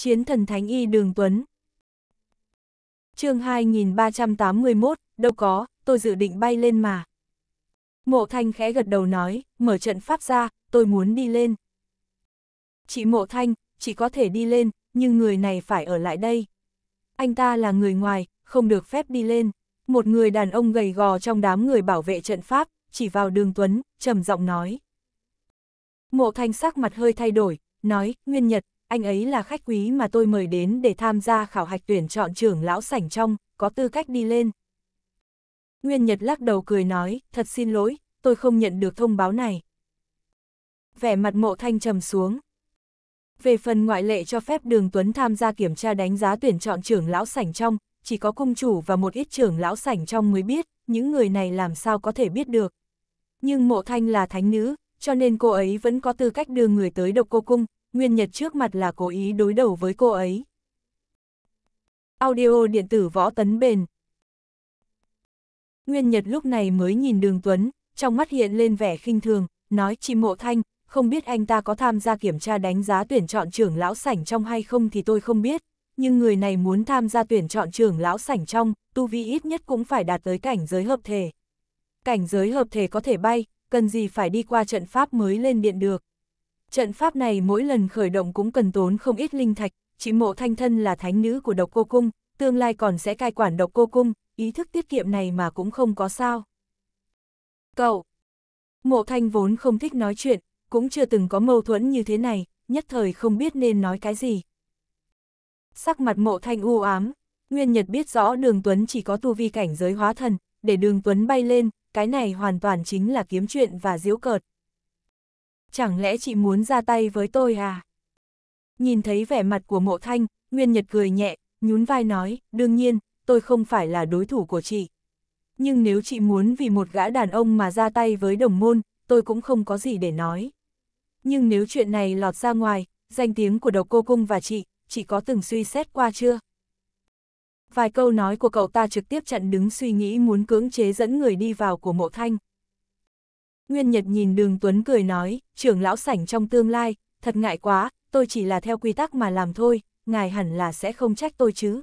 Chiến thần Thánh Y Đường Tuấn chương 2381, đâu có, tôi dự định bay lên mà. Mộ Thanh khẽ gật đầu nói, mở trận pháp ra, tôi muốn đi lên. Chị Mộ Thanh, chỉ có thể đi lên, nhưng người này phải ở lại đây. Anh ta là người ngoài, không được phép đi lên. Một người đàn ông gầy gò trong đám người bảo vệ trận pháp, chỉ vào đường Tuấn, trầm giọng nói. Mộ Thanh sắc mặt hơi thay đổi, nói, Nguyên Nhật, anh ấy là khách quý mà tôi mời đến để tham gia khảo hạch tuyển chọn trưởng lão sảnh trong, có tư cách đi lên. Nguyên Nhật lắc đầu cười nói, thật xin lỗi, tôi không nhận được thông báo này. Vẻ mặt mộ thanh trầm xuống. Về phần ngoại lệ cho phép Đường Tuấn tham gia kiểm tra đánh giá tuyển chọn trưởng lão sảnh trong, chỉ có cung chủ và một ít trưởng lão sảnh trong mới biết, những người này làm sao có thể biết được. Nhưng mộ thanh là thánh nữ, cho nên cô ấy vẫn có tư cách đưa người tới độc cô cung, Nguyên Nhật trước mặt là cố ý đối đầu với cô ấy. Audio điện tử võ tấn bền. Nguyên Nhật lúc này mới nhìn Đường Tuấn, trong mắt hiện lên vẻ khinh thường, nói chị Mộ Thanh, không biết anh ta có tham gia kiểm tra đánh giá tuyển chọn trưởng lão sảnh trong hay không thì tôi không biết, nhưng người này muốn tham gia tuyển chọn trưởng lão sảnh trong, tu vi ít nhất cũng phải đạt tới cảnh giới hợp thể. Cảnh giới hợp thể có thể bay, cần gì phải đi qua trận pháp mới lên điện được. Trận pháp này mỗi lần khởi động cũng cần tốn không ít linh thạch, chị mộ thanh thân là thánh nữ của độc cô cung, tương lai còn sẽ cai quản độc cô cung, ý thức tiết kiệm này mà cũng không có sao. Cậu! Mộ thanh vốn không thích nói chuyện, cũng chưa từng có mâu thuẫn như thế này, nhất thời không biết nên nói cái gì. Sắc mặt mộ thanh u ám, Nguyên Nhật biết rõ đường Tuấn chỉ có tu vi cảnh giới hóa thần, để đường Tuấn bay lên, cái này hoàn toàn chính là kiếm chuyện và diễu cợt chẳng lẽ chị muốn ra tay với tôi à? Nhìn thấy vẻ mặt của mộ thanh, Nguyên Nhật cười nhẹ, nhún vai nói, đương nhiên, tôi không phải là đối thủ của chị. Nhưng nếu chị muốn vì một gã đàn ông mà ra tay với đồng môn, tôi cũng không có gì để nói. Nhưng nếu chuyện này lọt ra ngoài, danh tiếng của độc cô cung và chị, chị có từng suy xét qua chưa? Vài câu nói của cậu ta trực tiếp chặn đứng suy nghĩ muốn cưỡng chế dẫn người đi vào của mộ thanh. Nguyên Nhật nhìn đường Tuấn cười nói, trưởng lão sảnh trong tương lai, thật ngại quá, tôi chỉ là theo quy tắc mà làm thôi, ngài hẳn là sẽ không trách tôi chứ.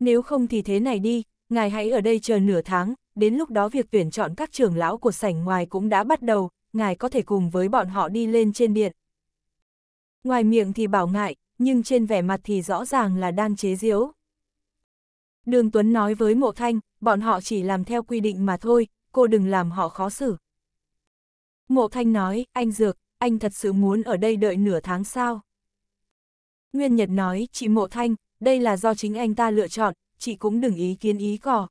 Nếu không thì thế này đi, ngài hãy ở đây chờ nửa tháng, đến lúc đó việc tuyển chọn các trưởng lão của sảnh ngoài cũng đã bắt đầu, ngài có thể cùng với bọn họ đi lên trên điện. Ngoài miệng thì bảo ngại, nhưng trên vẻ mặt thì rõ ràng là đang chế giễu. Đường Tuấn nói với Mộ Thanh, bọn họ chỉ làm theo quy định mà thôi, cô đừng làm họ khó xử. Mộ Thanh nói, anh Dược, anh thật sự muốn ở đây đợi nửa tháng sao? Nguyên Nhật nói, chị Mộ Thanh, đây là do chính anh ta lựa chọn, chị cũng đừng ý kiến ý cỏ.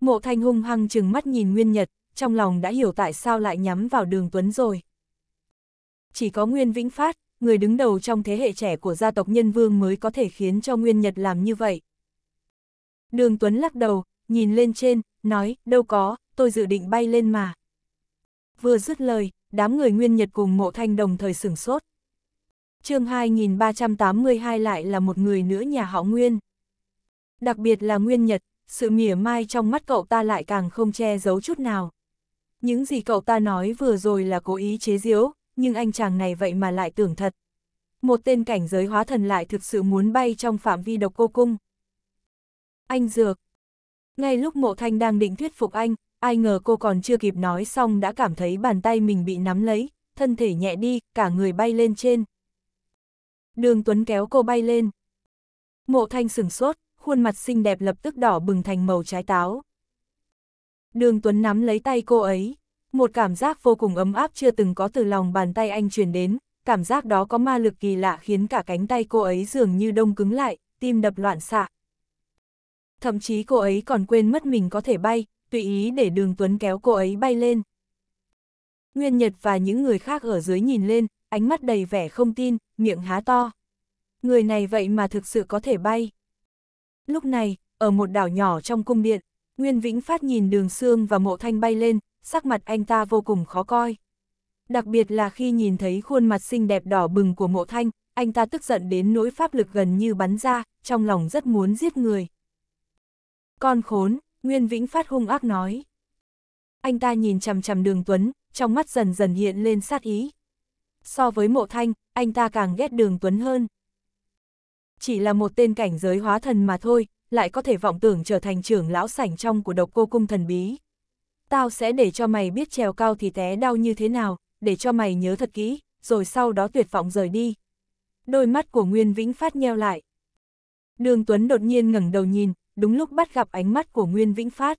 Mộ Thanh hung hăng chừng mắt nhìn Nguyên Nhật, trong lòng đã hiểu tại sao lại nhắm vào đường Tuấn rồi. Chỉ có Nguyên Vĩnh Phát, người đứng đầu trong thế hệ trẻ của gia tộc Nhân Vương mới có thể khiến cho Nguyên Nhật làm như vậy. Đường Tuấn lắc đầu, nhìn lên trên, nói, đâu có, tôi dự định bay lên mà vừa dứt lời, đám người nguyên nhật cùng mộ thanh đồng thời sửng sốt. chương 2382 lại là một người nữa nhà họ Nguyên. Đặc biệt là Nguyên Nhật, sự mỉa mai trong mắt cậu ta lại càng không che giấu chút nào. Những gì cậu ta nói vừa rồi là cố ý chế giễu, nhưng anh chàng này vậy mà lại tưởng thật. Một tên cảnh giới hóa thần lại thực sự muốn bay trong phạm vi độc cô cung. Anh Dược Ngay lúc mộ thanh đang định thuyết phục anh, ai ngờ cô còn chưa kịp nói xong đã cảm thấy bàn tay mình bị nắm lấy, thân thể nhẹ đi, cả người bay lên trên. Đường Tuấn kéo cô bay lên. Mộ thanh sửng sốt, khuôn mặt xinh đẹp lập tức đỏ bừng thành màu trái táo. Đường Tuấn nắm lấy tay cô ấy, một cảm giác vô cùng ấm áp chưa từng có từ lòng bàn tay anh truyền đến, cảm giác đó có ma lực kỳ lạ khiến cả cánh tay cô ấy dường như đông cứng lại, tim đập loạn xạ. Thậm chí cô ấy còn quên mất mình có thể bay, tùy ý để đường Tuấn kéo cô ấy bay lên. Nguyên Nhật và những người khác ở dưới nhìn lên, ánh mắt đầy vẻ không tin, miệng há to. Người này vậy mà thực sự có thể bay. Lúc này, ở một đảo nhỏ trong cung điện, Nguyên Vĩnh Phát nhìn đường xương và mộ thanh bay lên, sắc mặt anh ta vô cùng khó coi. Đặc biệt là khi nhìn thấy khuôn mặt xinh đẹp đỏ bừng của mộ thanh, anh ta tức giận đến nỗi pháp lực gần như bắn ra, trong lòng rất muốn giết người. Con khốn, Nguyên Vĩnh Phát hung ác nói. Anh ta nhìn chằm chằm đường Tuấn, trong mắt dần dần hiện lên sát ý. So với mộ thanh, anh ta càng ghét đường Tuấn hơn. Chỉ là một tên cảnh giới hóa thần mà thôi, lại có thể vọng tưởng trở thành trưởng lão sảnh trong của độc cô cung thần bí. Tao sẽ để cho mày biết trèo cao thì té đau như thế nào, để cho mày nhớ thật kỹ, rồi sau đó tuyệt vọng rời đi. Đôi mắt của Nguyên Vĩnh Phát nheo lại. Đường Tuấn đột nhiên ngẩng đầu nhìn, đúng lúc bắt gặp ánh mắt của Nguyên Vĩnh Phát.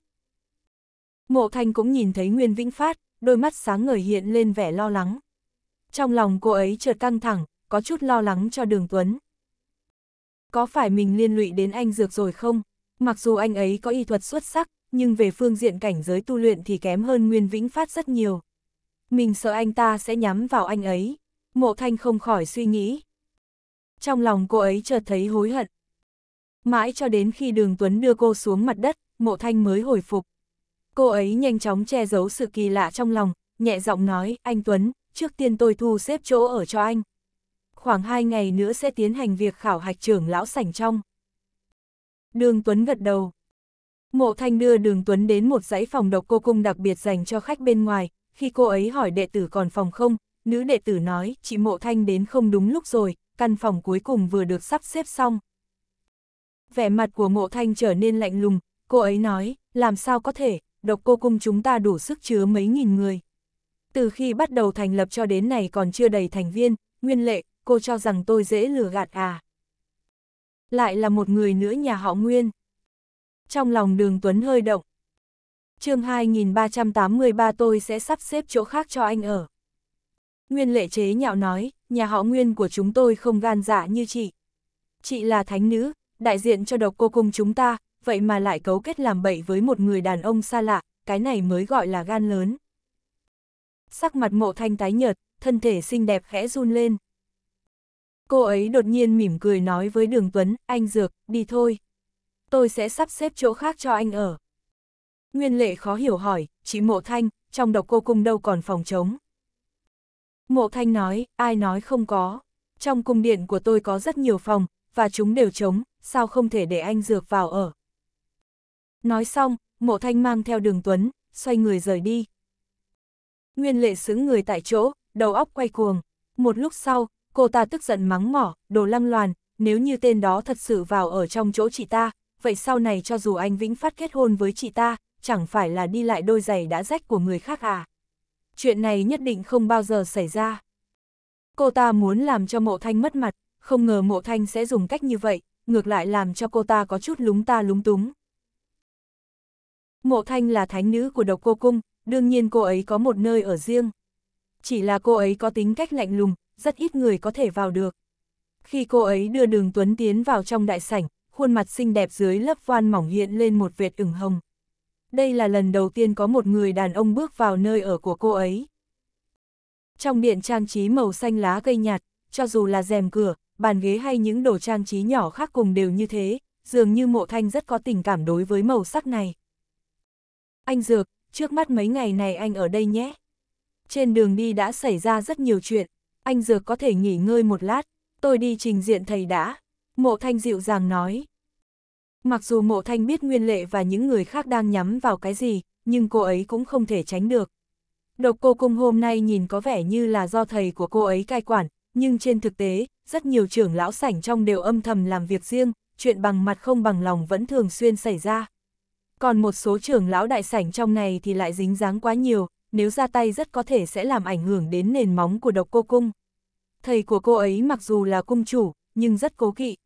Mộ Thanh cũng nhìn thấy Nguyên Vĩnh Phát, đôi mắt sáng ngời hiện lên vẻ lo lắng. Trong lòng cô ấy chợt căng thẳng, có chút lo lắng cho Đường Tuấn. Có phải mình liên lụy đến anh dược rồi không? Mặc dù anh ấy có y thuật xuất sắc, nhưng về phương diện cảnh giới tu luyện thì kém hơn Nguyên Vĩnh Phát rất nhiều. Mình sợ anh ta sẽ nhắm vào anh ấy. Mộ Thanh không khỏi suy nghĩ. Trong lòng cô ấy chợt thấy hối hận, Mãi cho đến khi đường Tuấn đưa cô xuống mặt đất, mộ thanh mới hồi phục. Cô ấy nhanh chóng che giấu sự kỳ lạ trong lòng, nhẹ giọng nói, anh Tuấn, trước tiên tôi thu xếp chỗ ở cho anh. Khoảng hai ngày nữa sẽ tiến hành việc khảo hạch trưởng lão sảnh trong. Đường Tuấn gật đầu. Mộ thanh đưa đường Tuấn đến một dãy phòng độc cô cung đặc biệt dành cho khách bên ngoài, khi cô ấy hỏi đệ tử còn phòng không, nữ đệ tử nói, chị mộ thanh đến không đúng lúc rồi, căn phòng cuối cùng vừa được sắp xếp xong, vẻ mặt của Ngộ Thanh trở nên lạnh lùng, cô ấy nói, làm sao có thể, độc cô cung chúng ta đủ sức chứa mấy nghìn người. Từ khi bắt đầu thành lập cho đến này còn chưa đầy thành viên, nguyên lệ, cô cho rằng tôi dễ lừa gạt à. Lại là một người nữa nhà họ Nguyên. Trong lòng đường Tuấn hơi động. chương 2383 tôi sẽ sắp xếp chỗ khác cho anh ở. Nguyên lệ chế nhạo nói, nhà họ Nguyên của chúng tôi không gan dạ như chị. Chị là thánh nữ, đại diện cho độc cô cung chúng ta, vậy mà lại cấu kết làm bậy với một người đàn ông xa lạ, cái này mới gọi là gan lớn. Sắc mặt mộ thanh tái nhợt, thân thể xinh đẹp khẽ run lên. Cô ấy đột nhiên mỉm cười nói với Đường Tuấn, anh Dược, đi thôi. Tôi sẽ sắp xếp chỗ khác cho anh ở. Nguyên lệ khó hiểu hỏi, chị Mộ Thanh, trong độc cô cung đâu còn phòng trống. Mộ Thanh nói, ai nói không có. Trong cung điện của tôi có rất nhiều phòng, và chúng đều trống, sao không thể để anh dược vào ở. Nói xong, mộ thanh mang theo đường Tuấn, xoay người rời đi. Nguyên lệ xứng người tại chỗ, đầu óc quay cuồng. Một lúc sau, cô ta tức giận mắng mỏ, đồ lăng loàn, nếu như tên đó thật sự vào ở trong chỗ chị ta, vậy sau này cho dù anh Vĩnh Phát kết hôn với chị ta, chẳng phải là đi lại đôi giày đã rách của người khác à. Chuyện này nhất định không bao giờ xảy ra. Cô ta muốn làm cho mộ thanh mất mặt, không ngờ mộ thanh sẽ dùng cách như vậy, ngược lại làm cho cô ta có chút lúng ta lúng túng. Mộ thanh là thánh nữ của độc cô cung, đương nhiên cô ấy có một nơi ở riêng. Chỉ là cô ấy có tính cách lạnh lùng, rất ít người có thể vào được. Khi cô ấy đưa đường Tuấn Tiến vào trong đại sảnh, khuôn mặt xinh đẹp dưới lớp voan mỏng hiện lên một vệt ửng hồng. Đây là lần đầu tiên có một người đàn ông bước vào nơi ở của cô ấy. Trong điện trang trí màu xanh lá cây nhạt, cho dù là rèm cửa, bàn ghế hay những đồ trang trí nhỏ khác cùng đều như thế, dường như mộ thanh rất có tình cảm đối với màu sắc này. Anh Dược, trước mắt mấy ngày này anh ở đây nhé. Trên đường đi đã xảy ra rất nhiều chuyện, anh Dược có thể nghỉ ngơi một lát, tôi đi trình diện thầy đã. Mộ thanh dịu dàng nói. Mặc dù mộ thanh biết nguyên lệ và những người khác đang nhắm vào cái gì, nhưng cô ấy cũng không thể tránh được. Độc cô cung hôm nay nhìn có vẻ như là do thầy của cô ấy cai quản, nhưng trên thực tế, rất nhiều trưởng lão sảnh trong đều âm thầm làm việc riêng, chuyện bằng mặt không bằng lòng vẫn thường xuyên xảy ra. Còn một số trưởng lão đại sảnh trong này thì lại dính dáng quá nhiều, nếu ra tay rất có thể sẽ làm ảnh hưởng đến nền móng của độc cô cung. Thầy của cô ấy mặc dù là cung chủ, nhưng rất cố kỵ.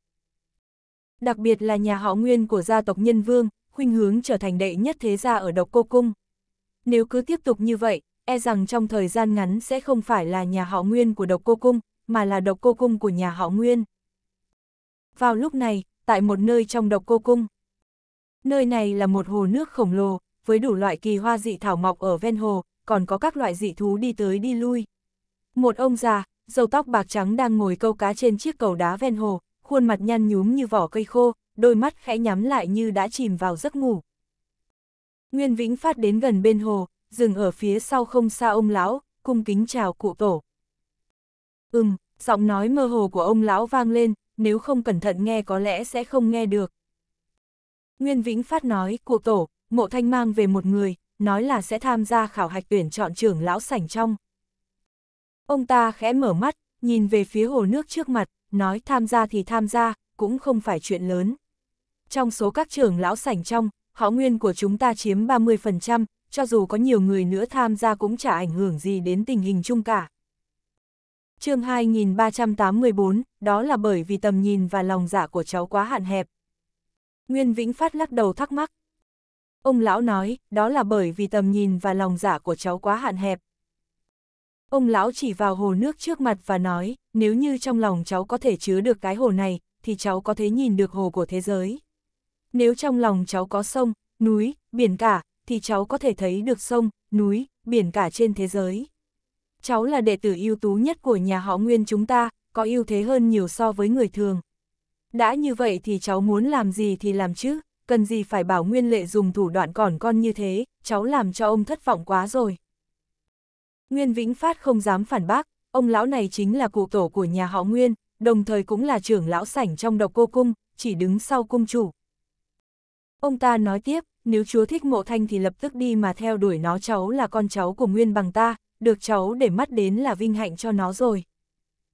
Đặc biệt là nhà họ nguyên của gia tộc Nhân Vương, khuynh hướng trở thành đệ nhất thế gia ở độc cô cung. Nếu cứ tiếp tục như vậy, e rằng trong thời gian ngắn sẽ không phải là nhà họ nguyên của độc cô cung, mà là độc cô cung của nhà họ Nguyên. Vào lúc này, tại một nơi trong độc cô cung, nơi này là một hồ nước khổng lồ, với đủ loại kỳ hoa dị thảo mọc ở ven hồ, còn có các loại dị thú đi tới đi lui. Một ông già, dầu tóc bạc trắng đang ngồi câu cá trên chiếc cầu đá ven hồ, khuôn mặt nhăn nhúm như vỏ cây khô, đôi mắt khẽ nhắm lại như đã chìm vào giấc ngủ. Nguyên Vĩnh Phát đến gần bên hồ, dừng ở phía sau không xa ông lão, cung kính chào cụ tổ. Ừm, giọng nói mơ hồ của ông lão vang lên, nếu không cẩn thận nghe có lẽ sẽ không nghe được. Nguyên Vĩnh Phát nói, cuộc tổ, mộ thanh mang về một người, nói là sẽ tham gia khảo hạch tuyển chọn trưởng lão sảnh trong. Ông ta khẽ mở mắt, nhìn về phía hồ nước trước mặt, nói tham gia thì tham gia, cũng không phải chuyện lớn. Trong số các trưởng lão sảnh trong, họ nguyên của chúng ta chiếm 30%, cho dù có nhiều người nữa tham gia cũng chả ảnh hưởng gì đến tình hình chung cả chương 2384, đó là bởi vì tầm nhìn và lòng dạ của cháu quá hạn hẹp. Nguyên Vĩnh Phát lắc đầu thắc mắc. Ông lão nói, đó là bởi vì tầm nhìn và lòng dạ của cháu quá hạn hẹp. Ông lão chỉ vào hồ nước trước mặt và nói, nếu như trong lòng cháu có thể chứa được cái hồ này, thì cháu có thể nhìn được hồ của thế giới. Nếu trong lòng cháu có sông, núi, biển cả, thì cháu có thể thấy được sông, núi, biển cả trên thế giới cháu là đệ tử ưu tú nhất của nhà họ Nguyên chúng ta, có ưu thế hơn nhiều so với người thường. Đã như vậy thì cháu muốn làm gì thì làm chứ, cần gì phải bảo Nguyên Lệ dùng thủ đoạn còn con như thế, cháu làm cho ông thất vọng quá rồi. Nguyên Vĩnh Phát không dám phản bác, ông lão này chính là cụ tổ của nhà họ Nguyên, đồng thời cũng là trưởng lão sảnh trong độc cô cung, chỉ đứng sau cung chủ. Ông ta nói tiếp, nếu chúa thích mộ thanh thì lập tức đi mà theo đuổi nó cháu là con cháu của Nguyên bằng ta, được cháu để mắt đến là vinh hạnh cho nó rồi.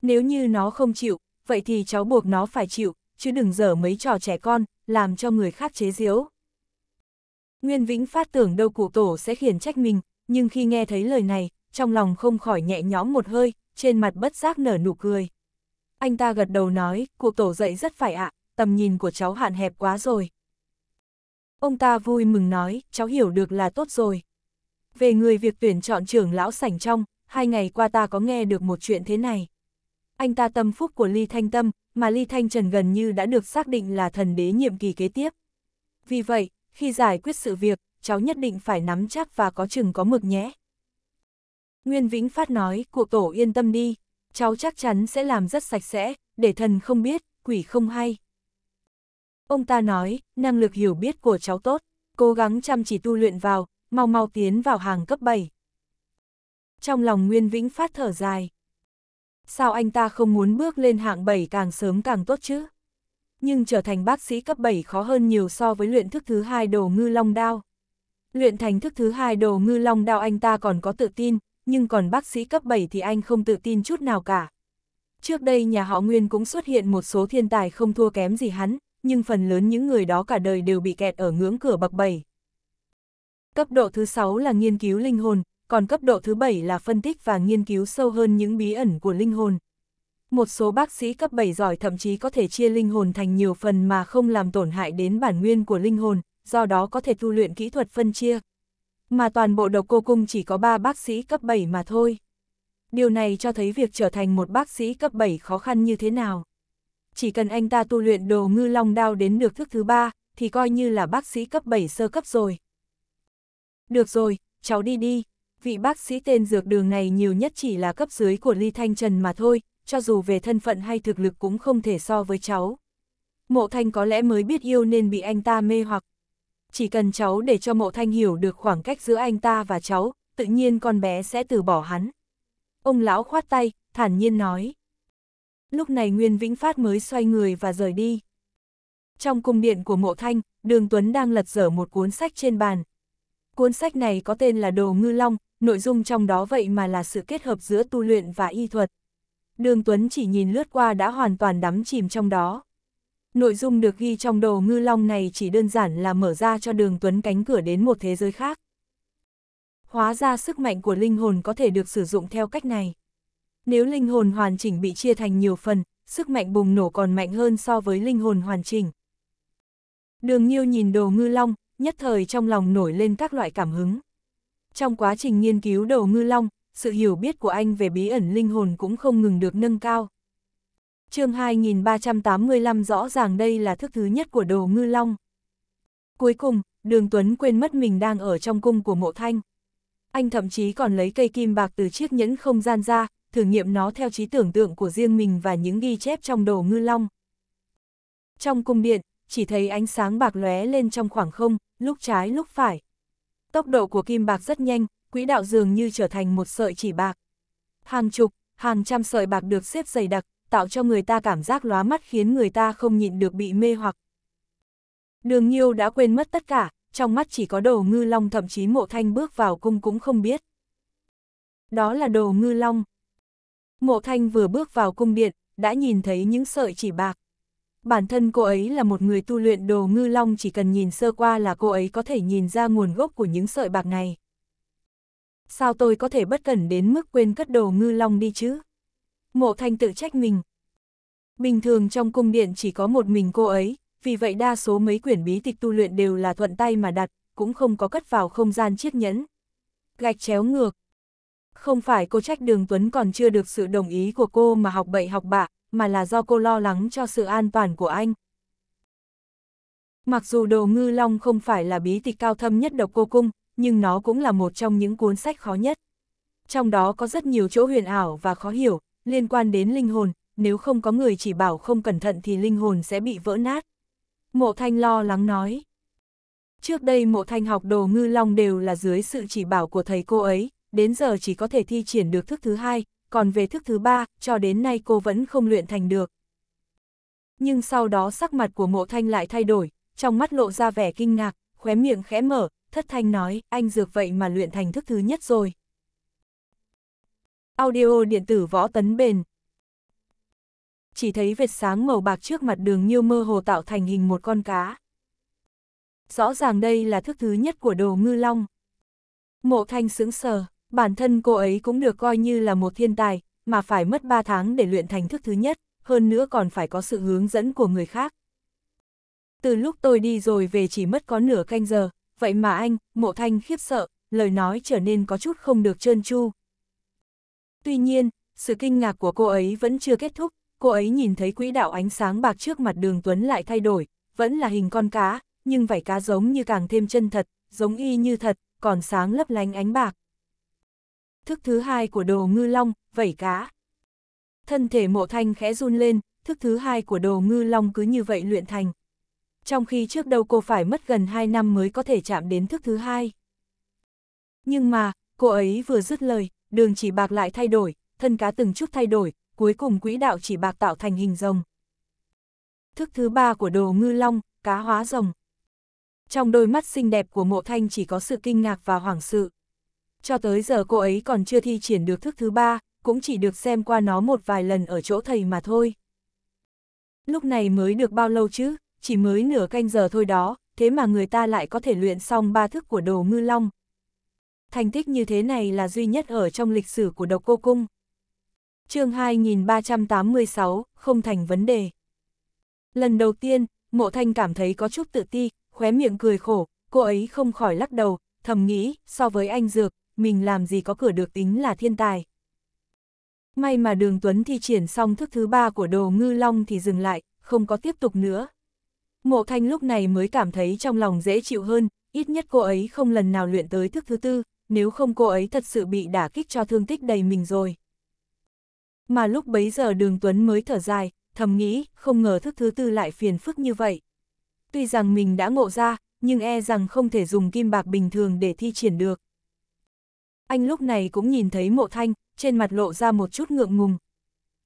Nếu như nó không chịu, vậy thì cháu buộc nó phải chịu, chứ đừng dở mấy trò trẻ con, làm cho người khác chế giễu. Nguyên Vĩnh phát tưởng đâu cụ tổ sẽ khiển trách mình, nhưng khi nghe thấy lời này, trong lòng không khỏi nhẹ nhõm một hơi, trên mặt bất giác nở nụ cười. Anh ta gật đầu nói, cụ tổ dậy rất phải ạ, tầm nhìn của cháu hạn hẹp quá rồi. Ông ta vui mừng nói, cháu hiểu được là tốt rồi. Về người việc tuyển chọn trưởng lão sảnh trong, hai ngày qua ta có nghe được một chuyện thế này. Anh ta tâm phúc của Ly Thanh Tâm, mà Ly Thanh Trần gần như đã được xác định là thần đế nhiệm kỳ kế tiếp. Vì vậy, khi giải quyết sự việc, cháu nhất định phải nắm chắc và có chừng có mực nhé. Nguyên Vĩnh Phát nói, cụ tổ yên tâm đi, cháu chắc chắn sẽ làm rất sạch sẽ, để thần không biết, quỷ không hay. Ông ta nói, năng lực hiểu biết của cháu tốt, cố gắng chăm chỉ tu luyện vào, mau mau tiến vào hàng cấp 7. Trong lòng Nguyên Vĩnh phát thở dài. Sao anh ta không muốn bước lên hạng 7 càng sớm càng tốt chứ? Nhưng trở thành bác sĩ cấp 7 khó hơn nhiều so với luyện thức thứ hai đồ ngư long đao. Luyện thành thức thứ hai đồ ngư long đao anh ta còn có tự tin, nhưng còn bác sĩ cấp 7 thì anh không tự tin chút nào cả. Trước đây nhà họ Nguyên cũng xuất hiện một số thiên tài không thua kém gì hắn, nhưng phần lớn những người đó cả đời đều bị kẹt ở ngưỡng cửa bậc 7. Cấp độ thứ 6 là nghiên cứu linh hồn, còn cấp độ thứ 7 là phân tích và nghiên cứu sâu hơn những bí ẩn của linh hồn. Một số bác sĩ cấp 7 giỏi thậm chí có thể chia linh hồn thành nhiều phần mà không làm tổn hại đến bản nguyên của linh hồn, do đó có thể tu luyện kỹ thuật phân chia. Mà toàn bộ độc cô cung chỉ có 3 bác sĩ cấp 7 mà thôi. Điều này cho thấy việc trở thành một bác sĩ cấp 7 khó khăn như thế nào. Chỉ cần anh ta tu luyện đồ ngư long đao đến được thức thứ ba thì coi như là bác sĩ cấp 7 sơ cấp rồi. Được rồi, cháu đi đi. Vị bác sĩ tên dược đường này nhiều nhất chỉ là cấp dưới của Ly Thanh Trần mà thôi, cho dù về thân phận hay thực lực cũng không thể so với cháu. Mộ Thanh có lẽ mới biết yêu nên bị anh ta mê hoặc. Chỉ cần cháu để cho Mộ Thanh hiểu được khoảng cách giữa anh ta và cháu, tự nhiên con bé sẽ từ bỏ hắn. Ông lão khoát tay, thản nhiên nói. Lúc này Nguyên Vĩnh Phát mới xoay người và rời đi. Trong cung điện của Mộ Thanh, Đường Tuấn đang lật dở một cuốn sách trên bàn, Cuốn sách này có tên là Đồ Ngư Long, nội dung trong đó vậy mà là sự kết hợp giữa tu luyện và y thuật. Đường Tuấn chỉ nhìn lướt qua đã hoàn toàn đắm chìm trong đó. Nội dung được ghi trong Đồ Ngư Long này chỉ đơn giản là mở ra cho Đường Tuấn cánh cửa đến một thế giới khác. Hóa ra sức mạnh của linh hồn có thể được sử dụng theo cách này. Nếu linh hồn hoàn chỉnh bị chia thành nhiều phần, sức mạnh bùng nổ còn mạnh hơn so với linh hồn hoàn chỉnh. Đường Nhiêu nhìn Đồ Ngư Long, nhất thời trong lòng nổi lên các loại cảm hứng. Trong quá trình nghiên cứu đầu ngư long, sự hiểu biết của anh về bí ẩn linh hồn cũng không ngừng được nâng cao. chương 2385 rõ ràng đây là thức thứ nhất của đồ ngư long. Cuối cùng, đường Tuấn quên mất mình đang ở trong cung của mộ thanh. Anh thậm chí còn lấy cây kim bạc từ chiếc nhẫn không gian ra, thử nghiệm nó theo trí tưởng tượng của riêng mình và những ghi chép trong đồ ngư long. Trong cung điện, chỉ thấy ánh sáng bạc lóe lên trong khoảng không, lúc trái lúc phải. Tốc độ của kim bạc rất nhanh, quỹ đạo dường như trở thành một sợi chỉ bạc. Hàng chục, hàng trăm sợi bạc được xếp dày đặc, tạo cho người ta cảm giác lóa mắt khiến người ta không nhịn được bị mê hoặc. Đường Nhiêu đã quên mất tất cả, trong mắt chỉ có đồ ngư long thậm chí mộ thanh bước vào cung cũng không biết. Đó là đồ ngư long. Mộ thanh vừa bước vào cung điện, đã nhìn thấy những sợi chỉ bạc bản thân cô ấy là một người tu luyện đồ ngư long chỉ cần nhìn sơ qua là cô ấy có thể nhìn ra nguồn gốc của những sợi bạc này. Sao tôi có thể bất cẩn đến mức quên cất đồ ngư long đi chứ? Mộ thanh tự trách mình. Bình thường trong cung điện chỉ có một mình cô ấy, vì vậy đa số mấy quyển bí tịch tu luyện đều là thuận tay mà đặt, cũng không có cất vào không gian chiếc nhẫn. Gạch chéo ngược. Không phải cô trách Đường Tuấn còn chưa được sự đồng ý của cô mà học bậy học bạ, mà là do cô lo lắng cho sự an toàn của anh. Mặc dù Đồ Ngư Long không phải là bí tịch cao thâm nhất độc cô cung, nhưng nó cũng là một trong những cuốn sách khó nhất. Trong đó có rất nhiều chỗ huyền ảo và khó hiểu, liên quan đến linh hồn, nếu không có người chỉ bảo không cẩn thận thì linh hồn sẽ bị vỡ nát. Mộ Thanh lo lắng nói. Trước đây Mộ Thanh học Đồ Ngư Long đều là dưới sự chỉ bảo của thầy cô ấy, đến giờ chỉ có thể thi triển được thức thứ hai, còn về thức thứ ba, cho đến nay cô vẫn không luyện thành được. Nhưng sau đó sắc mặt của mộ thanh lại thay đổi, trong mắt lộ ra vẻ kinh ngạc, khóe miệng khẽ mở, thất thanh nói, anh dược vậy mà luyện thành thức thứ nhất rồi. Audio điện tử võ tấn bền Chỉ thấy vệt sáng màu bạc trước mặt đường như mơ hồ tạo thành hình một con cá. Rõ ràng đây là thức thứ nhất của đồ ngư long. Mộ thanh sững sờ. Bản thân cô ấy cũng được coi như là một thiên tài, mà phải mất 3 tháng để luyện thành thức thứ nhất, hơn nữa còn phải có sự hướng dẫn của người khác. Từ lúc tôi đi rồi về chỉ mất có nửa canh giờ, vậy mà anh, mộ thanh khiếp sợ, lời nói trở nên có chút không được trơn tru. Tuy nhiên, sự kinh ngạc của cô ấy vẫn chưa kết thúc, cô ấy nhìn thấy quỹ đạo ánh sáng bạc trước mặt đường Tuấn lại thay đổi, vẫn là hình con cá, nhưng vảy cá giống như càng thêm chân thật, giống y như thật, còn sáng lấp lánh ánh bạc thức thứ hai của đồ ngư long, vẩy cá. Thân thể mộ thanh khẽ run lên, thức thứ hai của đồ ngư long cứ như vậy luyện thành. Trong khi trước đầu cô phải mất gần 2 năm mới có thể chạm đến thức thứ hai. Nhưng mà, cô ấy vừa dứt lời, đường chỉ bạc lại thay đổi, thân cá từng chút thay đổi, cuối cùng quỹ đạo chỉ bạc tạo thành hình rồng. Thức thứ ba của đồ ngư long, cá hóa rồng. Trong đôi mắt xinh đẹp của mộ thanh chỉ có sự kinh ngạc và hoảng sự cho tới giờ cô ấy còn chưa thi triển được thức thứ ba, cũng chỉ được xem qua nó một vài lần ở chỗ thầy mà thôi. Lúc này mới được bao lâu chứ, chỉ mới nửa canh giờ thôi đó, thế mà người ta lại có thể luyện xong ba thức của đồ ngư long. Thành tích như thế này là duy nhất ở trong lịch sử của độc cô cung. chương 2386, không thành vấn đề. Lần đầu tiên, mộ thanh cảm thấy có chút tự ti, khóe miệng cười khổ, cô ấy không khỏi lắc đầu, thầm nghĩ, so với anh Dược, mình làm gì có cửa được tính là thiên tài. May mà đường Tuấn thi triển xong thức thứ ba của đồ ngư long thì dừng lại, không có tiếp tục nữa. Mộ thanh lúc này mới cảm thấy trong lòng dễ chịu hơn, ít nhất cô ấy không lần nào luyện tới thức thứ tư, nếu không cô ấy thật sự bị đả kích cho thương tích đầy mình rồi. Mà lúc bấy giờ đường Tuấn mới thở dài, thầm nghĩ, không ngờ thức thứ tư lại phiền phức như vậy. Tuy rằng mình đã ngộ ra, nhưng e rằng không thể dùng kim bạc bình thường để thi triển được. Anh lúc này cũng nhìn thấy mộ thanh, trên mặt lộ ra một chút ngượng ngùng.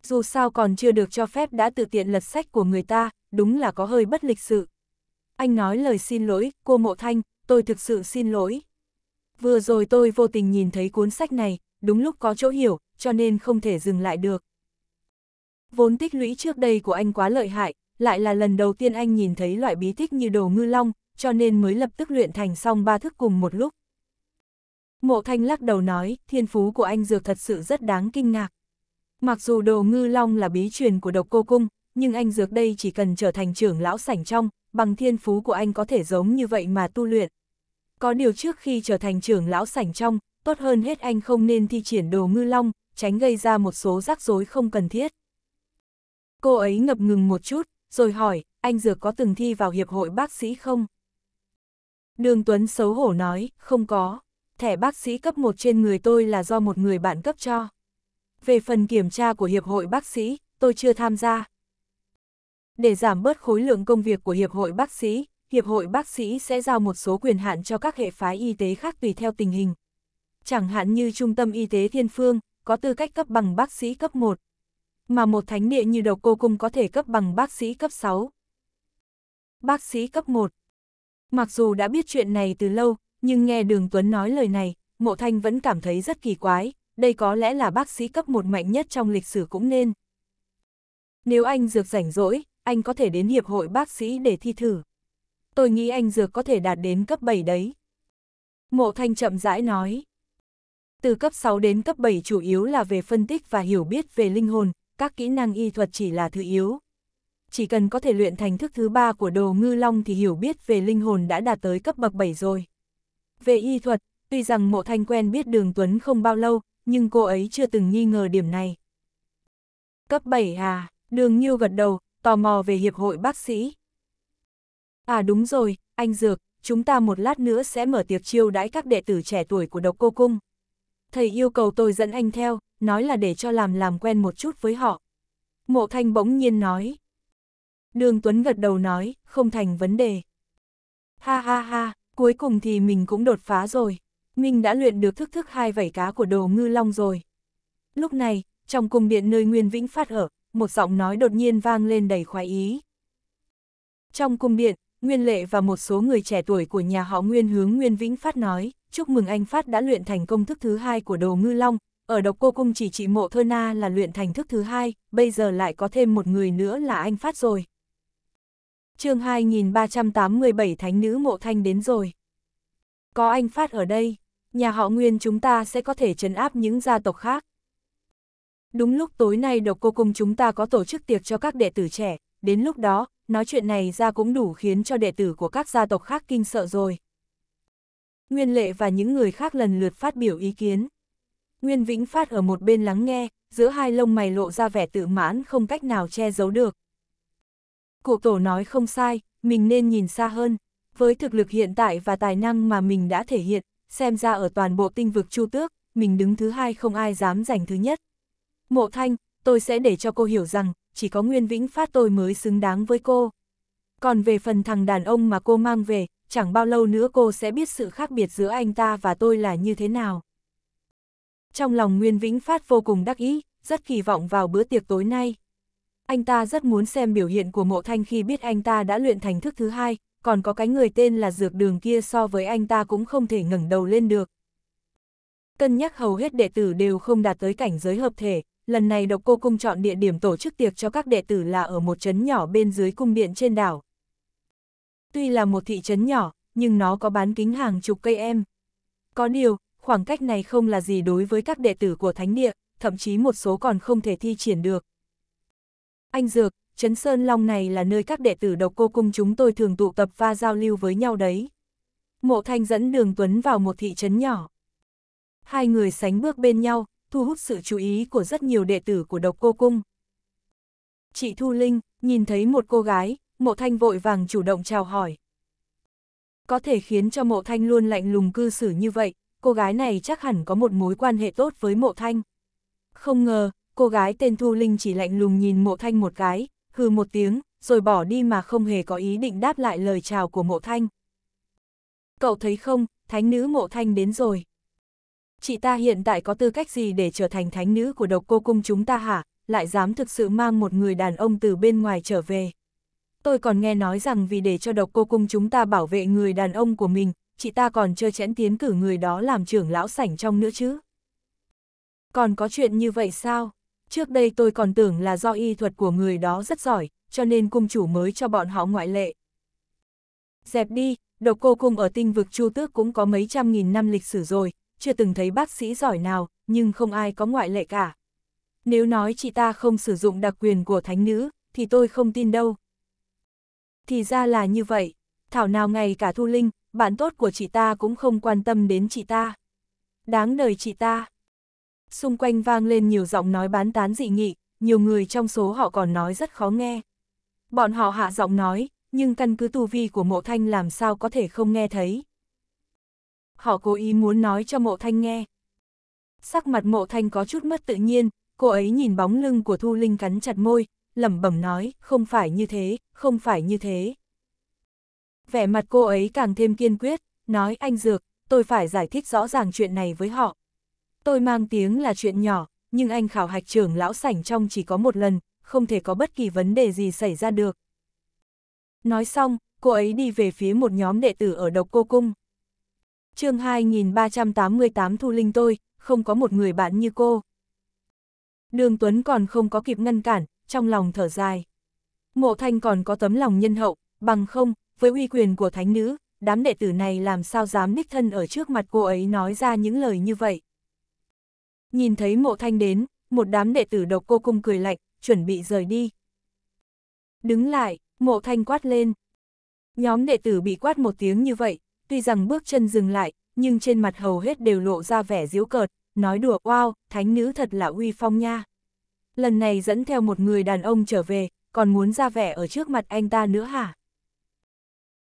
Dù sao còn chưa được cho phép đã tự tiện lật sách của người ta, đúng là có hơi bất lịch sự. Anh nói lời xin lỗi, cô mộ thanh, tôi thực sự xin lỗi. Vừa rồi tôi vô tình nhìn thấy cuốn sách này, đúng lúc có chỗ hiểu, cho nên không thể dừng lại được. Vốn tích lũy trước đây của anh quá lợi hại, lại là lần đầu tiên anh nhìn thấy loại bí tích như đồ ngư long, cho nên mới lập tức luyện thành xong ba thức cùng một lúc. Mộ thanh lắc đầu nói, thiên phú của anh dược thật sự rất đáng kinh ngạc. Mặc dù đồ ngư long là bí truyền của độc cô cung, nhưng anh dược đây chỉ cần trở thành trưởng lão sảnh trong, bằng thiên phú của anh có thể giống như vậy mà tu luyện. Có điều trước khi trở thành trưởng lão sảnh trong, tốt hơn hết anh không nên thi triển đồ ngư long, tránh gây ra một số rắc rối không cần thiết. Cô ấy ngập ngừng một chút, rồi hỏi, anh Dược có từng thi vào hiệp hội bác sĩ không? Đường Tuấn xấu hổ nói, không có thẻ bác sĩ cấp 1 trên người tôi là do một người bạn cấp cho. Về phần kiểm tra của Hiệp hội bác sĩ, tôi chưa tham gia. Để giảm bớt khối lượng công việc của Hiệp hội bác sĩ, Hiệp hội bác sĩ sẽ giao một số quyền hạn cho các hệ phái y tế khác tùy theo tình hình. Chẳng hạn như Trung tâm Y tế Thiên Phương, có tư cách cấp bằng bác sĩ cấp 1, mà một thánh địa như đầu Cô Cung có thể cấp bằng bác sĩ cấp 6. Bác sĩ cấp 1 Mặc dù đã biết chuyện này từ lâu, nhưng nghe Đường Tuấn nói lời này, Mộ Thanh vẫn cảm thấy rất kỳ quái, đây có lẽ là bác sĩ cấp một mạnh nhất trong lịch sử cũng nên. Nếu anh dược rảnh rỗi, anh có thể đến hiệp hội bác sĩ để thi thử. Tôi nghĩ anh dược có thể đạt đến cấp 7 đấy. Mộ Thanh chậm rãi nói. Từ cấp 6 đến cấp 7 chủ yếu là về phân tích và hiểu biết về linh hồn, các kỹ năng y thuật chỉ là thứ yếu. Chỉ cần có thể luyện thành thức thứ ba của đồ ngư long thì hiểu biết về linh hồn đã đạt tới cấp bậc 7 rồi. Về y thuật, tuy rằng Mộ Thanh quen biết Đường Tuấn không bao lâu, nhưng cô ấy chưa từng nghi ngờ điểm này. Cấp 7 à, Đường Nhiêu gật đầu, tò mò về Hiệp hội Bác sĩ. À đúng rồi, anh Dược, chúng ta một lát nữa sẽ mở tiệc chiêu đãi các đệ tử trẻ tuổi của độc cô cung. Thầy yêu cầu tôi dẫn anh theo, nói là để cho làm làm quen một chút với họ. Mộ Thanh bỗng nhiên nói. Đường Tuấn gật đầu nói, không thành vấn đề. Ha ha ha, Cuối cùng thì mình cũng đột phá rồi. Mình đã luyện được thức thức hai vảy cá của đồ ngư long rồi. Lúc này, trong cung điện nơi Nguyên Vĩnh phát ở, một giọng nói đột nhiên vang lên đầy khoái ý. Trong cung điện, Nguyên Lệ và một số người trẻ tuổi của nhà họ Nguyên hướng Nguyên Vĩnh Phát nói, chúc mừng anh Phát đã luyện thành công thức thứ hai của đồ ngư long, ở độc cô cung chỉ trị mộ thơ na là luyện thành thức thứ hai, bây giờ lại có thêm một người nữa là anh Phát rồi, chương 2387 Thánh nữ Mộ Thanh đến rồi. Có anh Phát ở đây, nhà họ Nguyên chúng ta sẽ có thể trấn áp những gia tộc khác. Đúng lúc tối nay độc cô cùng chúng ta có tổ chức tiệc cho các đệ tử trẻ, đến lúc đó, nói chuyện này ra cũng đủ khiến cho đệ tử của các gia tộc khác kinh sợ rồi. Nguyên Lệ và những người khác lần lượt phát biểu ý kiến. Nguyên Vĩnh Phát ở một bên lắng nghe, giữa hai lông mày lộ ra vẻ tự mãn không cách nào che giấu được. Cụ tổ nói không sai, mình nên nhìn xa hơn. Với thực lực hiện tại và tài năng mà mình đã thể hiện, xem ra ở toàn bộ tinh vực chu tước, mình đứng thứ hai không ai dám giành thứ nhất. Mộ thanh, tôi sẽ để cho cô hiểu rằng, chỉ có Nguyên Vĩnh Phát tôi mới xứng đáng với cô. Còn về phần thằng đàn ông mà cô mang về, chẳng bao lâu nữa cô sẽ biết sự khác biệt giữa anh ta và tôi là như thế nào. Trong lòng Nguyên Vĩnh Phát vô cùng đắc ý, rất kỳ vọng vào bữa tiệc tối nay anh ta rất muốn xem biểu hiện của mộ thanh khi biết anh ta đã luyện thành thức thứ hai, còn có cái người tên là dược đường kia so với anh ta cũng không thể ngẩng đầu lên được. Cân nhắc hầu hết đệ tử đều không đạt tới cảnh giới hợp thể, lần này độc cô cung chọn địa điểm tổ chức tiệc cho các đệ tử là ở một trấn nhỏ bên dưới cung điện trên đảo. Tuy là một thị trấn nhỏ, nhưng nó có bán kính hàng chục cây em. Có điều, khoảng cách này không là gì đối với các đệ tử của thánh địa, thậm chí một số còn không thể thi triển được. Anh Dược, Trấn Sơn Long này là nơi các đệ tử độc cô cung chúng tôi thường tụ tập và giao lưu với nhau đấy. Mộ Thanh dẫn Đường Tuấn vào một thị trấn nhỏ. Hai người sánh bước bên nhau, thu hút sự chú ý của rất nhiều đệ tử của độc cô cung. Chị Thu Linh, nhìn thấy một cô gái, Mộ Thanh vội vàng chủ động chào hỏi. Có thể khiến cho Mộ Thanh luôn lạnh lùng cư xử như vậy, cô gái này chắc hẳn có một mối quan hệ tốt với Mộ Thanh. Không ngờ, cô gái tên Thu Linh chỉ lạnh lùng nhìn mộ thanh một cái, hừ một tiếng, rồi bỏ đi mà không hề có ý định đáp lại lời chào của mộ thanh. Cậu thấy không, thánh nữ mộ thanh đến rồi. Chị ta hiện tại có tư cách gì để trở thành thánh nữ của độc cô cung chúng ta hả, lại dám thực sự mang một người đàn ông từ bên ngoài trở về. Tôi còn nghe nói rằng vì để cho độc cô cung chúng ta bảo vệ người đàn ông của mình, chị ta còn chơi chẽn tiến cử người đó làm trưởng lão sảnh trong nữa chứ. Còn có chuyện như vậy sao? Trước đây tôi còn tưởng là do y thuật của người đó rất giỏi, cho nên cung chủ mới cho bọn họ ngoại lệ. Dẹp đi, độc cô cung ở tinh vực chu tước cũng có mấy trăm nghìn năm lịch sử rồi, chưa từng thấy bác sĩ giỏi nào, nhưng không ai có ngoại lệ cả. Nếu nói chị ta không sử dụng đặc quyền của thánh nữ, thì tôi không tin đâu. Thì ra là như vậy, thảo nào ngày cả Thu Linh, bạn tốt của chị ta cũng không quan tâm đến chị ta. Đáng đời chị ta xung quanh vang lên nhiều giọng nói bán tán dị nghị, nhiều người trong số họ còn nói rất khó nghe. Bọn họ hạ giọng nói, nhưng căn cứ tu vi của mộ thanh làm sao có thể không nghe thấy. Họ cố ý muốn nói cho mộ thanh nghe. Sắc mặt mộ thanh có chút mất tự nhiên, cô ấy nhìn bóng lưng của Thu Linh cắn chặt môi, lẩm bẩm nói, không phải như thế, không phải như thế. Vẻ mặt cô ấy càng thêm kiên quyết, nói anh Dược, tôi phải giải thích rõ ràng chuyện này với họ, Tôi mang tiếng là chuyện nhỏ, nhưng anh khảo hạch trưởng lão sảnh trong chỉ có một lần, không thể có bất kỳ vấn đề gì xảy ra được. Nói xong, cô ấy đi về phía một nhóm đệ tử ở độc cô cung. chương 2388 Thu Linh tôi, không có một người bạn như cô. Đường Tuấn còn không có kịp ngăn cản, trong lòng thở dài. Mộ Thanh còn có tấm lòng nhân hậu, bằng không, với uy quyền của thánh nữ, đám đệ tử này làm sao dám đích thân ở trước mặt cô ấy nói ra những lời như vậy. Nhìn thấy mộ thanh đến, một đám đệ tử độc cô cung cười lạnh, chuẩn bị rời đi. Đứng lại, mộ thanh quát lên. Nhóm đệ tử bị quát một tiếng như vậy, tuy rằng bước chân dừng lại, nhưng trên mặt hầu hết đều lộ ra vẻ diễu cợt, nói đùa wow, thánh nữ thật là uy phong nha. Lần này dẫn theo một người đàn ông trở về, còn muốn ra vẻ ở trước mặt anh ta nữa hả?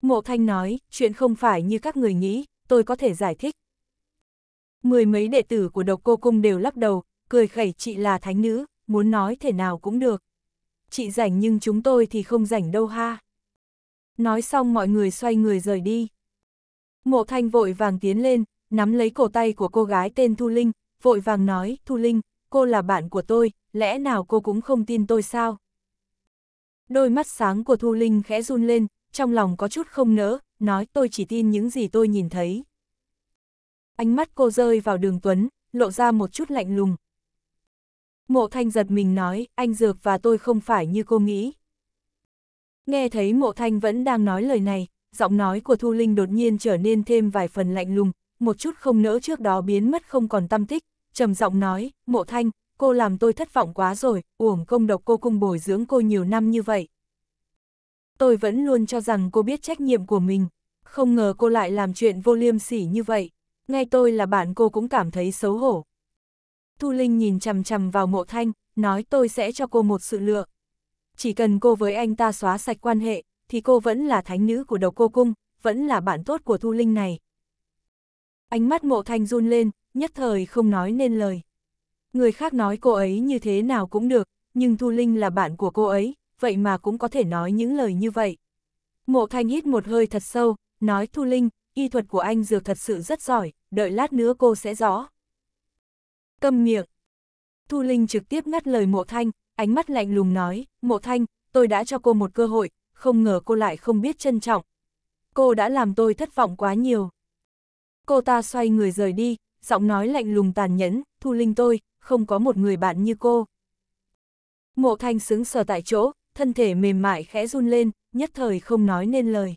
Mộ thanh nói, chuyện không phải như các người nghĩ, tôi có thể giải thích. Mười mấy đệ tử của độc cô cung đều lắc đầu, cười khẩy chị là thánh nữ, muốn nói thể nào cũng được. Chị rảnh nhưng chúng tôi thì không rảnh đâu ha. Nói xong mọi người xoay người rời đi. Mộ thanh vội vàng tiến lên, nắm lấy cổ tay của cô gái tên Thu Linh, vội vàng nói, Thu Linh, cô là bạn của tôi, lẽ nào cô cũng không tin tôi sao? Đôi mắt sáng của Thu Linh khẽ run lên, trong lòng có chút không nỡ, nói tôi chỉ tin những gì tôi nhìn thấy ánh mắt cô rơi vào đường Tuấn, lộ ra một chút lạnh lùng. Mộ thanh giật mình nói, anh Dược và tôi không phải như cô nghĩ. Nghe thấy mộ thanh vẫn đang nói lời này, giọng nói của Thu Linh đột nhiên trở nên thêm vài phần lạnh lùng, một chút không nỡ trước đó biến mất không còn tâm tích, trầm giọng nói, mộ thanh, cô làm tôi thất vọng quá rồi, uổng công độc cô cung bồi dưỡng cô nhiều năm như vậy. Tôi vẫn luôn cho rằng cô biết trách nhiệm của mình, không ngờ cô lại làm chuyện vô liêm sỉ như vậy ngay tôi là bạn cô cũng cảm thấy xấu hổ. Thu Linh nhìn chằm chằm vào mộ thanh, nói tôi sẽ cho cô một sự lựa. Chỉ cần cô với anh ta xóa sạch quan hệ, thì cô vẫn là thánh nữ của độc cô cung, vẫn là bạn tốt của Thu Linh này. Ánh mắt mộ thanh run lên, nhất thời không nói nên lời. Người khác nói cô ấy như thế nào cũng được, nhưng Thu Linh là bạn của cô ấy, vậy mà cũng có thể nói những lời như vậy. Mộ thanh hít một hơi thật sâu, nói Thu Linh, y thuật của anh dược thật sự rất giỏi, đợi lát nữa cô sẽ rõ. Câm miệng. Thu Linh trực tiếp ngắt lời Mộ Thanh, ánh mắt lạnh lùng nói, Mộ Thanh, tôi đã cho cô một cơ hội, không ngờ cô lại không biết trân trọng. Cô đã làm tôi thất vọng quá nhiều. Cô ta xoay người rời đi, giọng nói lạnh lùng tàn nhẫn, Thu Linh tôi, không có một người bạn như cô. Mộ Thanh sững sờ tại chỗ, thân thể mềm mại khẽ run lên, nhất thời không nói nên lời.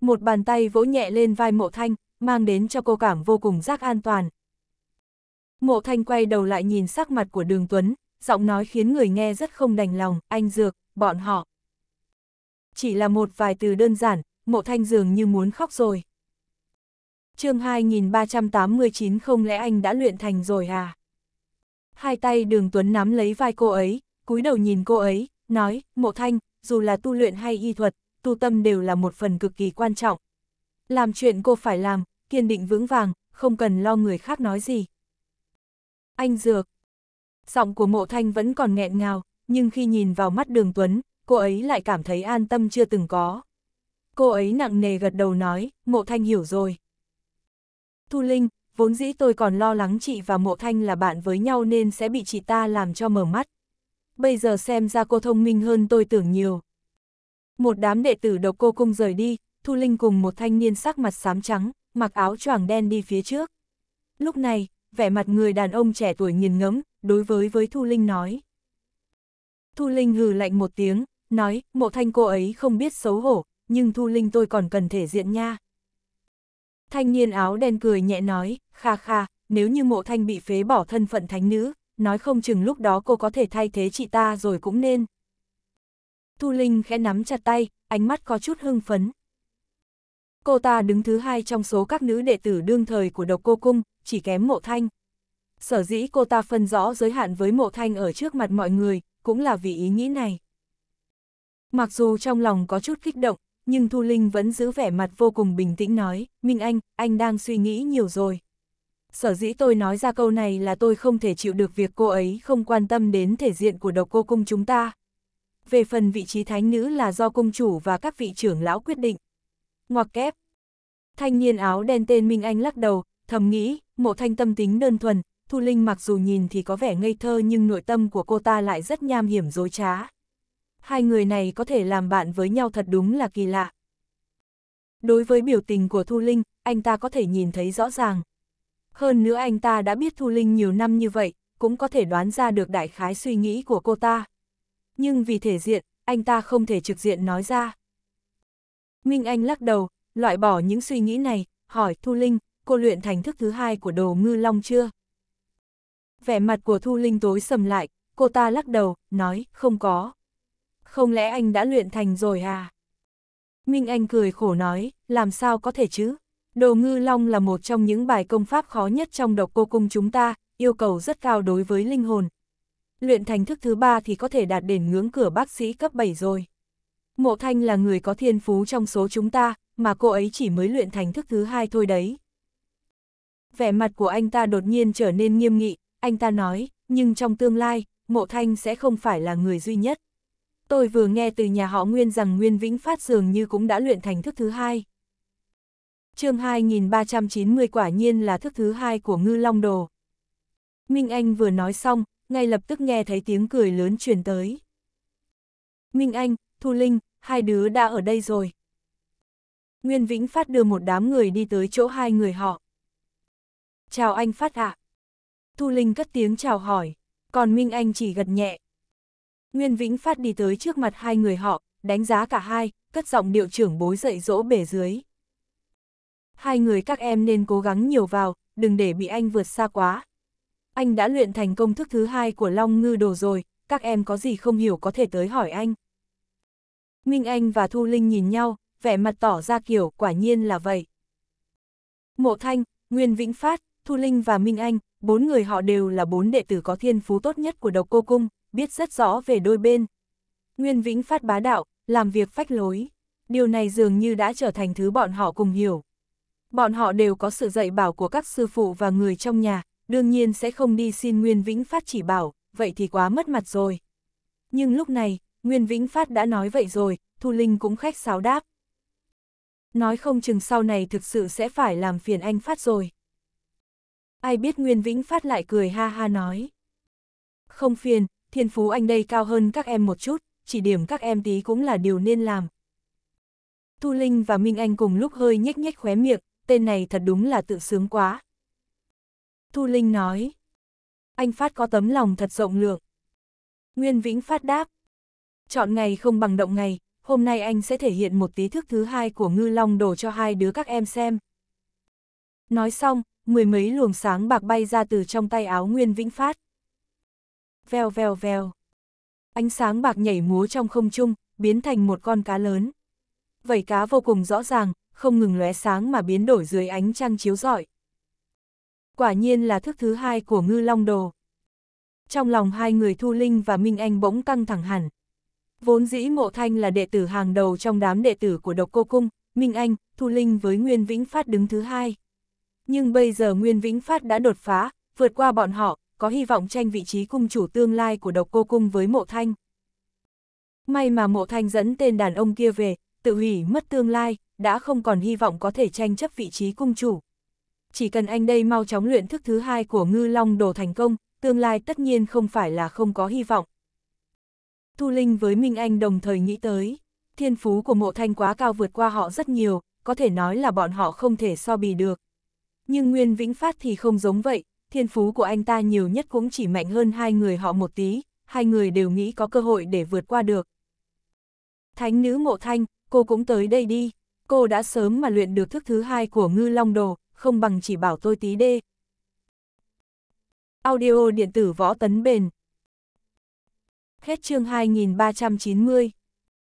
Một bàn tay vỗ nhẹ lên vai Mộ Thanh, mang đến cho cô cảm vô cùng giác an toàn. Mộ thanh quay đầu lại nhìn sắc mặt của đường Tuấn, giọng nói khiến người nghe rất không đành lòng, anh Dược, bọn họ. Chỉ là một vài từ đơn giản, mộ thanh dường như muốn khóc rồi. chương 2389 không lẽ anh đã luyện thành rồi à? Hai tay đường Tuấn nắm lấy vai cô ấy, cúi đầu nhìn cô ấy, nói, mộ thanh, dù là tu luyện hay y thuật, tu tâm đều là một phần cực kỳ quan trọng. Làm chuyện cô phải làm, kiên định vững vàng, không cần lo người khác nói gì. Anh Dược Giọng của mộ thanh vẫn còn nghẹn ngào, nhưng khi nhìn vào mắt đường Tuấn, cô ấy lại cảm thấy an tâm chưa từng có. Cô ấy nặng nề gật đầu nói, mộ thanh hiểu rồi. Thu Linh, vốn dĩ tôi còn lo lắng chị và mộ thanh là bạn với nhau nên sẽ bị chị ta làm cho mờ mắt. Bây giờ xem ra cô thông minh hơn tôi tưởng nhiều. Một đám đệ tử độc cô cung rời đi, Thu Linh cùng một thanh niên sắc mặt xám trắng, mặc áo choàng đen đi phía trước. Lúc này, vẻ mặt người đàn ông trẻ tuổi nghiền ngẫm đối với với Thu Linh nói. Thu Linh hừ lạnh một tiếng, nói, mộ thanh cô ấy không biết xấu hổ, nhưng Thu Linh tôi còn cần thể diện nha. Thanh niên áo đen cười nhẹ nói, kha kha, nếu như mộ thanh bị phế bỏ thân phận thánh nữ, nói không chừng lúc đó cô có thể thay thế chị ta rồi cũng nên. Thu Linh khẽ nắm chặt tay, ánh mắt có chút hưng phấn. Cô ta đứng thứ hai trong số các nữ đệ tử đương thời của độc cô cung, chỉ kém mộ thanh. Sở dĩ cô ta phân rõ giới hạn với mộ thanh ở trước mặt mọi người, cũng là vì ý nghĩ này. Mặc dù trong lòng có chút kích động, nhưng Thu Linh vẫn giữ vẻ mặt vô cùng bình tĩnh nói, Minh Anh, anh đang suy nghĩ nhiều rồi. Sở dĩ tôi nói ra câu này là tôi không thể chịu được việc cô ấy không quan tâm đến thể diện của độc cô cung chúng ta. Về phần vị trí thánh nữ là do cung chủ và các vị trưởng lão quyết định ngoặc kép. Thanh niên áo đen tên Minh Anh lắc đầu, thầm nghĩ, mộ thanh tâm tính đơn thuần, Thu Linh mặc dù nhìn thì có vẻ ngây thơ nhưng nội tâm của cô ta lại rất nham hiểm dối trá. Hai người này có thể làm bạn với nhau thật đúng là kỳ lạ. Đối với biểu tình của Thu Linh, anh ta có thể nhìn thấy rõ ràng. Hơn nữa anh ta đã biết Thu Linh nhiều năm như vậy, cũng có thể đoán ra được đại khái suy nghĩ của cô ta. Nhưng vì thể diện, anh ta không thể trực diện nói ra. Minh Anh lắc đầu, loại bỏ những suy nghĩ này, hỏi Thu Linh, cô luyện thành thức thứ hai của đồ ngư long chưa? Vẻ mặt của Thu Linh tối sầm lại, cô ta lắc đầu, nói, không có. Không lẽ anh đã luyện thành rồi à? Minh Anh cười khổ nói, làm sao có thể chứ? Đồ ngư long là một trong những bài công pháp khó nhất trong độc cô cung chúng ta, yêu cầu rất cao đối với linh hồn. Luyện thành thức thứ ba thì có thể đạt đến ngưỡng cửa bác sĩ cấp 7 rồi. Mộ Thanh là người có thiên phú trong số chúng ta, mà cô ấy chỉ mới luyện thành thức thứ hai thôi đấy. Vẻ mặt của anh ta đột nhiên trở nên nghiêm nghị, anh ta nói, nhưng trong tương lai, Mộ Thanh sẽ không phải là người duy nhất. Tôi vừa nghe từ nhà họ Nguyên rằng Nguyên Vĩnh Phát dường như cũng đã luyện thành thức thứ hai. chương 2390 quả nhiên là thức thứ hai của Ngư Long Đồ. Minh Anh vừa nói xong, ngay lập tức nghe thấy tiếng cười lớn truyền tới. Minh Anh, Thu Linh, hai đứa đã ở đây rồi. Nguyên Vĩnh Phát đưa một đám người đi tới chỗ hai người họ. Chào anh Phát ạ. Thu Linh cất tiếng chào hỏi, còn Minh Anh chỉ gật nhẹ. Nguyên Vĩnh Phát đi tới trước mặt hai người họ, đánh giá cả hai, cất giọng điệu trưởng bối dậy dỗ bể dưới. Hai người các em nên cố gắng nhiều vào, đừng để bị anh vượt xa quá. Anh đã luyện thành công thức thứ hai của Long Ngư Đồ rồi, các em có gì không hiểu có thể tới hỏi anh. Minh Anh và Thu Linh nhìn nhau, vẻ mặt tỏ ra kiểu quả nhiên là vậy. Mộ Thanh, Nguyên Vĩnh Phát, Thu Linh và Minh Anh, bốn người họ đều là bốn đệ tử có thiên phú tốt nhất của độc cô cung, biết rất rõ về đôi bên. Nguyên Vĩnh Phát bá đạo, làm việc phách lối. Điều này dường như đã trở thành thứ bọn họ cùng hiểu. Bọn họ đều có sự dạy bảo của các sư phụ và người trong nhà, đương nhiên sẽ không đi xin Nguyên Vĩnh Phát chỉ bảo, vậy thì quá mất mặt rồi. Nhưng lúc này, Nguyên Vĩnh Phát đã nói vậy rồi, Thu Linh cũng khách sáo đáp. Nói không chừng sau này thực sự sẽ phải làm phiền anh Phát rồi. Ai biết Nguyên Vĩnh Phát lại cười ha ha nói. Không phiền, thiên phú anh đây cao hơn các em một chút, chỉ điểm các em tí cũng là điều nên làm. Thu Linh và Minh Anh cùng lúc hơi nhếch nhếch khóe miệng, tên này thật đúng là tự sướng quá. Thu Linh nói. Anh Phát có tấm lòng thật rộng lượng. Nguyên Vĩnh Phát đáp, chọn ngày không bằng động ngày, hôm nay anh sẽ thể hiện một tí thức thứ hai của ngư long đồ cho hai đứa các em xem. Nói xong, mười mấy luồng sáng bạc bay ra từ trong tay áo Nguyên Vĩnh Phát. Vèo vèo vèo. Ánh sáng bạc nhảy múa trong không trung, biến thành một con cá lớn. Vảy cá vô cùng rõ ràng, không ngừng lóe sáng mà biến đổi dưới ánh trăng chiếu rọi. Quả nhiên là thức thứ hai của ngư long đồ. Trong lòng hai người Thu Linh và Minh Anh bỗng căng thẳng hẳn, Vốn dĩ Ngộ Thanh là đệ tử hàng đầu trong đám đệ tử của độc cô cung, Minh Anh, Thu Linh với Nguyên Vĩnh Phát đứng thứ hai. Nhưng bây giờ Nguyên Vĩnh Phát đã đột phá, vượt qua bọn họ, có hy vọng tranh vị trí cung chủ tương lai của độc cô cung với Mộ Thanh. May mà Mộ Thanh dẫn tên đàn ông kia về, tự hủy mất tương lai, đã không còn hy vọng có thể tranh chấp vị trí cung chủ. Chỉ cần anh đây mau chóng luyện thức thứ hai của Ngư Long đồ thành công, tương lai tất nhiên không phải là không có hy vọng, Thu Linh với Minh Anh đồng thời nghĩ tới, thiên phú của mộ thanh quá cao vượt qua họ rất nhiều, có thể nói là bọn họ không thể so bì được. Nhưng Nguyên Vĩnh Phát thì không giống vậy, thiên phú của anh ta nhiều nhất cũng chỉ mạnh hơn hai người họ một tí, hai người đều nghĩ có cơ hội để vượt qua được. Thánh nữ mộ thanh, cô cũng tới đây đi, cô đã sớm mà luyện được thức thứ hai của ngư long đồ, không bằng chỉ bảo tôi tí đê. Audio điện tử võ tấn bền Hết chương 2390